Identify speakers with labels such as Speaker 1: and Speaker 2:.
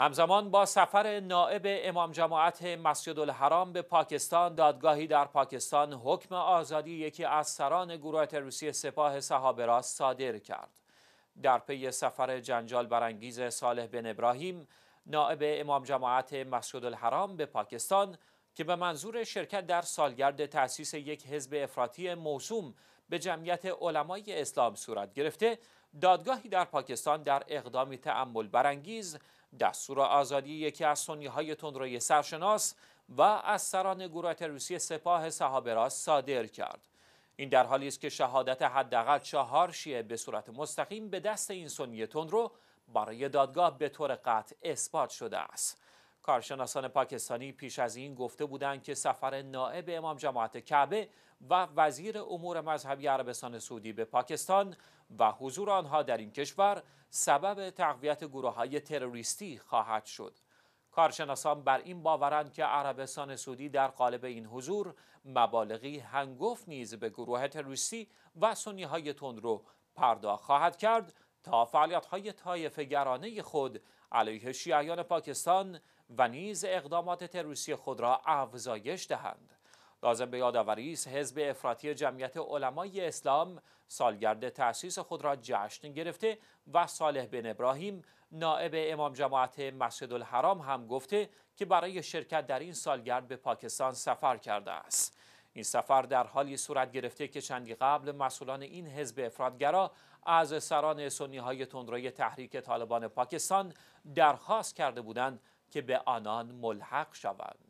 Speaker 1: همزمان با سفر نائب امام جماعت مسجد الحرام به پاکستان دادگاهی در پاکستان حکم آزادی یکی از سران گروه تروریستی سپاه صحابه را صادر کرد در پی سفر جنجال برانگیز صالح بن ابراهیم نائب امام جماعت مسجد الحرام به پاکستان که به منظور شرکت در سالگرد تأسیس یک حزب افراطی موسوم به جمعیت علمای اسلام صورت گرفته دادگاهی در پاکستان در اقدامی تعمل برانگیز دستور آزادی یکی از سنی های تندروی سرشناس و از سران گروه روسی سپاه صحابه را صادر کرد این در حالی است که شهادت حداقل چهار شیعه به صورت مستقیم به دست این سنی تندرو برای دادگاه به طور قطع اثبات شده است کارشناسان پاکستانی پیش از این گفته بودند که سفر نائب امام جماعت کعبه و وزیر امور مذهبی عربستان سعودی به پاکستان و حضور آنها در این کشور سبب تقویت گروه های تروریستی خواهد شد. کارشناسان بر این باورند که عربستان سعودی در قالب این حضور مبالغی هنگفت نیز به گروه تروریستی و سنی های رو پرداخت خواهد کرد تا فعالیت های گرانه خود علیه شیعیان پاکستان و نیز اقدامات تروریستی خود را افزایش دهند. لازم به یادآوری است حزب افراطی جمعیت علمای اسلام سالگرد تأسیس خود را جشن گرفته و صالح بن ابراهیم نائب امام جماعت مسجد الحرام هم گفته که برای شرکت در این سالگرد به پاکستان سفر کرده است این سفر در حالی صورت گرفته که چندی قبل مسئولان این حزب افرادگرا از سران سنی های تندروی تحریک طالبان پاکستان درخواست کرده بودند که به آنان ملحق شوند